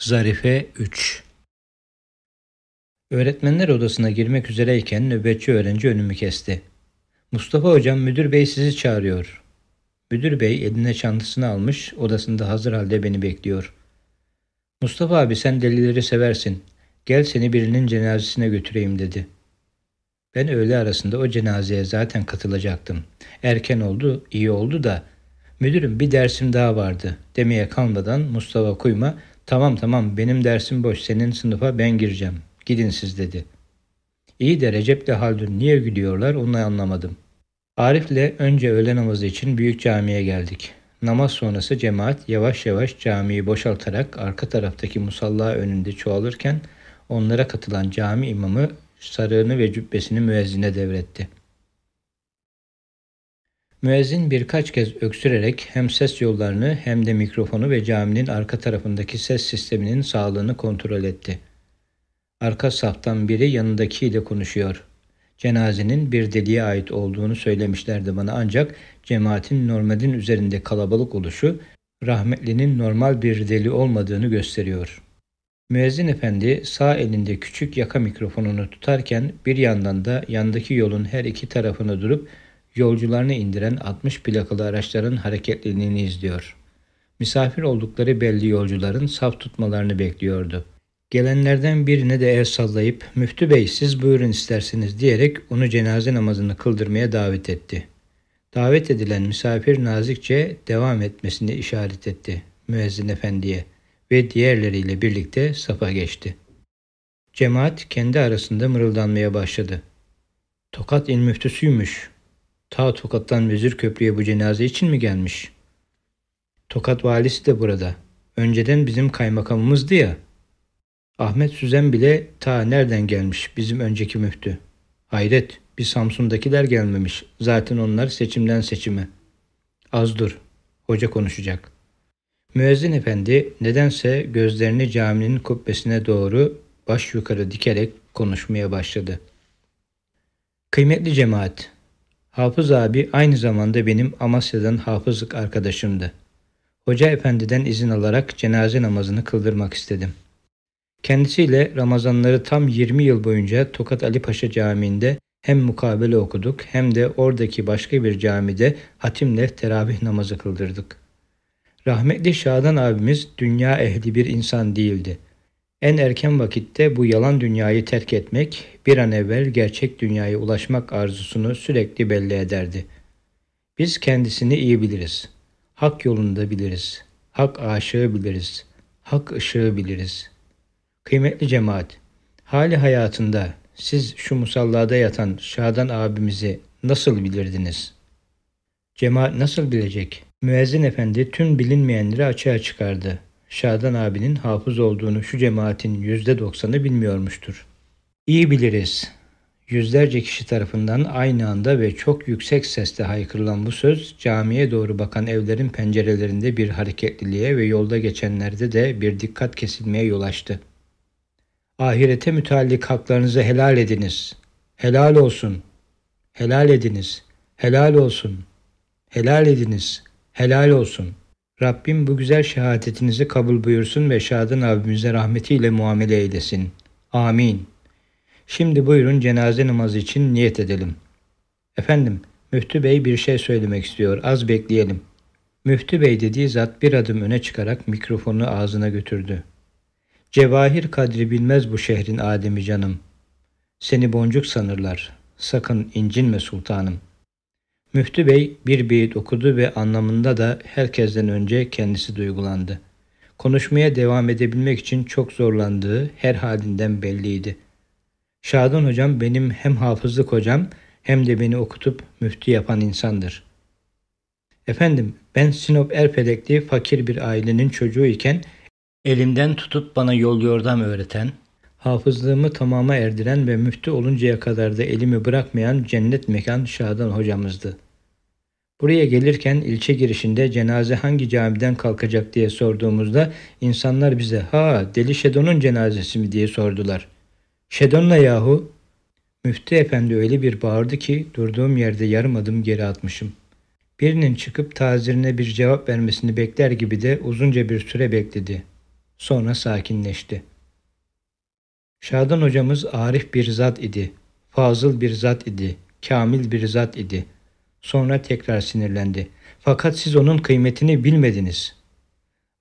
Zarife 3 Öğretmenler odasına girmek üzereyken nöbetçi öğrenci önümü kesti. Mustafa hocam müdür bey sizi çağırıyor. Müdür bey eline çantasını almış odasında hazır halde beni bekliyor. Mustafa abi sen delileri seversin. Gel seni birinin cenazesine götüreyim dedi. Ben öğle arasında o cenazeye zaten katılacaktım. Erken oldu, iyi oldu da müdürüm bir dersim daha vardı demeye kalmadan Mustafa Kuyma Tamam tamam benim dersim boş senin sınıfa ben gireceğim. Gidin siz dedi. İyi de Recep de Haldun niye gülüyorlar onu anlamadım. Arif'le önce öğle namazı için büyük camiye geldik. Namaz sonrası cemaat yavaş yavaş camiyi boşaltarak arka taraftaki musalla önünde çoğalırken onlara katılan cami imamı sarığını ve cübbesini müezzine devretti.'' Müezzin birkaç kez öksürerek hem ses yollarını hem de mikrofonu ve caminin arka tarafındaki ses sisteminin sağlığını kontrol etti. Arka saftan biri yanındakiyle konuşuyor. Cenazenin bir deliye ait olduğunu söylemişlerdi bana ancak cemaatin normalin üzerinde kalabalık oluşu rahmetlinin normal bir deli olmadığını gösteriyor. Müezzin efendi sağ elinde küçük yaka mikrofonunu tutarken bir yandan da yandaki yolun her iki tarafını durup yolcularını indiren 60 plakalı araçların hareketliliğini izliyor. Misafir oldukları belli yolcuların saf tutmalarını bekliyordu. Gelenlerden birine de el sallayıp "Müftü Bey siz buyurun istersiniz diyerek onu cenaze namazını kıldırmaya davet etti. Davet edilen misafir nazikçe devam etmesini işaret etti müezzin efendiye ve diğerleriyle birlikte safa geçti. Cemaat kendi arasında mırıldanmaya başladı. Tokat il müftüsüymüş. Ta Tokat'tan Vezir Köprü'ye bu cenaze için mi gelmiş? Tokat valisi de burada. Önceden bizim kaymakamımızdı ya. Ahmet Süzen bile ta nereden gelmiş bizim önceki müftü. Hayret bir Samsun'dakiler gelmemiş. Zaten onlar seçimden seçime. Az dur. Hoca konuşacak. Müezzin efendi nedense gözlerini caminin kubbesine doğru baş yukarı dikerek konuşmaya başladı. Kıymetli cemaat, Hafız abi aynı zamanda benim Amasya'dan hafızlık arkadaşımdı. Hoca efendiden izin alarak cenaze namazını kıldırmak istedim. Kendisiyle Ramazanları tam 20 yıl boyunca Tokat Ali Paşa Camii'nde hem mukabele okuduk hem de oradaki başka bir camide hatimle teravih namazı kıldırdık. Rahmetli Şadan abimiz dünya ehli bir insan değildi. En erken vakitte bu yalan dünyayı terk etmek, bir an evvel gerçek dünyaya ulaşmak arzusunu sürekli belli ederdi. Biz kendisini iyi biliriz. Hak yolunda biliriz. Hak aşığı biliriz. Hak ışığı biliriz. Kıymetli cemaat, hali hayatında siz şu musallada yatan Şadan abimizi nasıl bilirdiniz? Cemaat nasıl bilecek? Müezzin efendi tüm bilinmeyenleri açığa çıkardı.'' Şadan abinin hafız olduğunu şu cemaatin yüzde doksanı bilmiyormuştur. İyi biliriz. Yüzlerce kişi tarafından aynı anda ve çok yüksek sesle haykırılan bu söz camiye doğru bakan evlerin pencerelerinde bir hareketliliğe ve yolda geçenlerde de bir dikkat kesilmeye yol açtı. Ahirete müteallik haklarınızı helal ediniz. Helal olsun. Helal ediniz. Helal olsun. Helal ediniz. Helal olsun.'' Rabbim bu güzel şehadetinizi kabul buyursun ve Şadan abimize rahmetiyle muamele eylesin. Amin. Şimdi buyurun cenaze namazı için niyet edelim. Efendim, Müftü Bey bir şey söylemek istiyor. Az bekleyelim. Müftü Bey dediği zat bir adım öne çıkarak mikrofonu ağzına götürdü. Cevahir kadri bilmez bu şehrin Adem'i canım. Seni boncuk sanırlar. Sakın incinme sultanım.'' Müftü Bey bir beyit okudu ve anlamında da herkesten önce kendisi duygulandı. Konuşmaya devam edebilmek için çok zorlandığı her halinden belliydi. Şadan hocam benim hem hafızlık hocam hem de beni okutup müftü yapan insandır. Efendim ben Sinop Erpelekli fakir bir ailenin çocuğu iken elimden tutup bana yol yordam öğreten, Hafızlığımı tamama erdiren ve müftü oluncaya kadar da elimi bırakmayan cennet mekan Şadan hocamızdı. Buraya gelirken ilçe girişinde cenaze hangi camiden kalkacak diye sorduğumuzda insanlar bize ha Deli Şedon'un cenazesi mi diye sordular. Şedon'la yahu. Müftü efendi öyle bir bağırdı ki durduğum yerde yarım adım geri atmışım. Birinin çıkıp tazirine bir cevap vermesini bekler gibi de uzunca bir süre bekledi. Sonra sakinleşti.'' Şadan hocamız arif bir zat idi. Fazıl bir zat idi. Kamil bir zat idi. Sonra tekrar sinirlendi. Fakat siz onun kıymetini bilmediniz.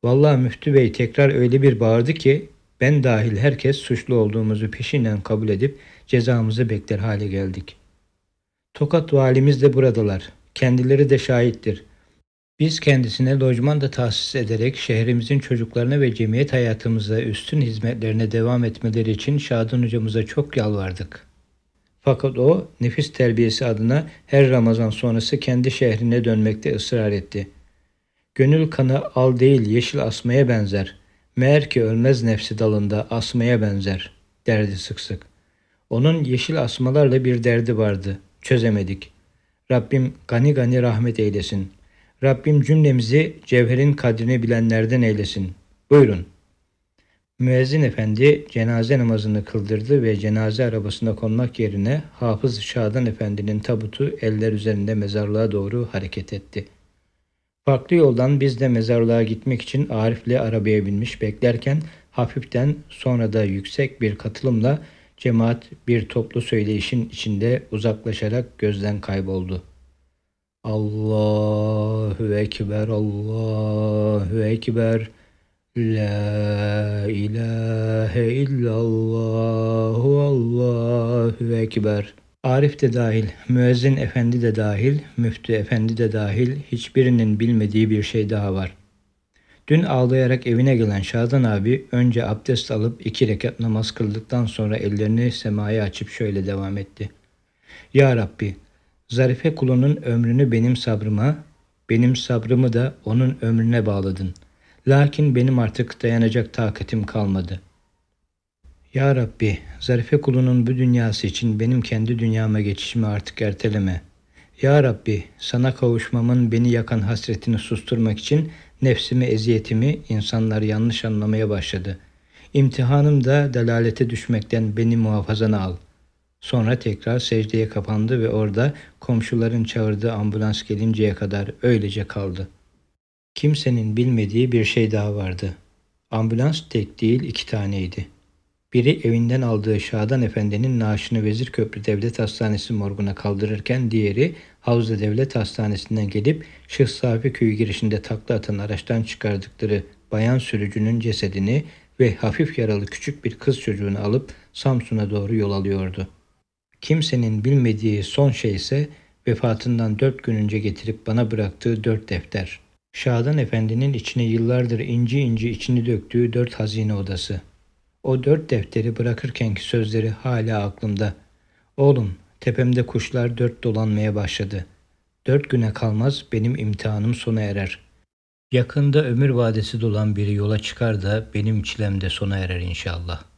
Vallahi Müftü Bey tekrar öyle bir bağırdı ki ben dahil herkes suçlu olduğumuzu peşinden kabul edip cezamızı bekler hale geldik. Tokat valimiz de buradalar. Kendileri de şahittir. Biz kendisine lojman da tahsis ederek şehrimizin çocuklarına ve cemiyet hayatımızda üstün hizmetlerine devam etmeleri için Şadan hocamıza çok yalvardık. Fakat o nefis terbiyesi adına her Ramazan sonrası kendi şehrine dönmekte ısrar etti. Gönül kanı al değil yeşil asmaya benzer. Meğer ki ölmez nefsi dalında asmaya benzer derdi sık sık. Onun yeşil asmalarla bir derdi vardı. Çözemedik. Rabbim gani gani rahmet eylesin.'' Rabbim cümlemizi cevherin kadrini bilenlerden eylesin. Buyurun. Müezzin efendi cenaze namazını kıldırdı ve cenaze arabasına konmak yerine Hafız Şadan efendinin tabutu eller üzerinde mezarlığa doğru hareket etti. Farklı yoldan biz de mezarlığa gitmek için Arif'le arabaya binmiş beklerken hafiften sonra da yüksek bir katılımla cemaat bir toplu söyleyişin içinde uzaklaşarak gözden kayboldu. Allahu Ekber, Allahu Ekber. La ilahe illallahu Allahu Ekber. Arif de dahil, müezzin efendi de dahil, müftü efendi de dahil hiçbirinin bilmediği bir şey daha var. Dün ağlayarak evine gelen Şazan abi önce abdest alıp iki rekat namaz kıldıktan sonra ellerini semaya açıp şöyle devam etti. Ya Rabbi Zarife kulunun ömrünü benim sabrıma, benim sabrımı da onun ömrüne bağladın. Lakin benim artık dayanacak takatim kalmadı. Ya Rabbi, Zarife kulunun bu dünyası için benim kendi dünyama geçişimi artık erteleme. Ya Rabbi, sana kavuşmamın beni yakan hasretini susturmak için nefsimi eziyetimi insanlar yanlış anlamaya başladı. İmtihanım da delalete düşmekten beni muhafazana al.'' Sonra tekrar secdeye kapandı ve orada komşuların çağırdığı ambulans gelinceye kadar öylece kaldı. Kimsenin bilmediği bir şey daha vardı. Ambulans tek değil iki taneydi. Biri evinden aldığı Şadan Efendi'nin naaşını Vezirköprü Devlet Hastanesi morguna kaldırırken diğeri Havza Devlet Hastanesi'nden gelip Şıh Safi Köyü girişinde takla atan araçtan çıkardıkları bayan sürücünün cesedini ve hafif yaralı küçük bir kız çocuğunu alıp Samsun'a doğru yol alıyordu.'' Kimsenin bilmediği son şey ise vefatından dört gün önce getirip bana bıraktığı dört defter. Şadan Efendi'nin içine yıllardır inci inci içini döktüğü dört hazine odası. O dört defteri bırakırkenki sözleri hala aklımda. Oğlum, tepemde kuşlar dört dolanmaya başladı. Dört güne kalmaz benim imtihanım sona erer. Yakında ömür vadesi dolan biri yola çıkar da benim çilem de sona erer inşallah.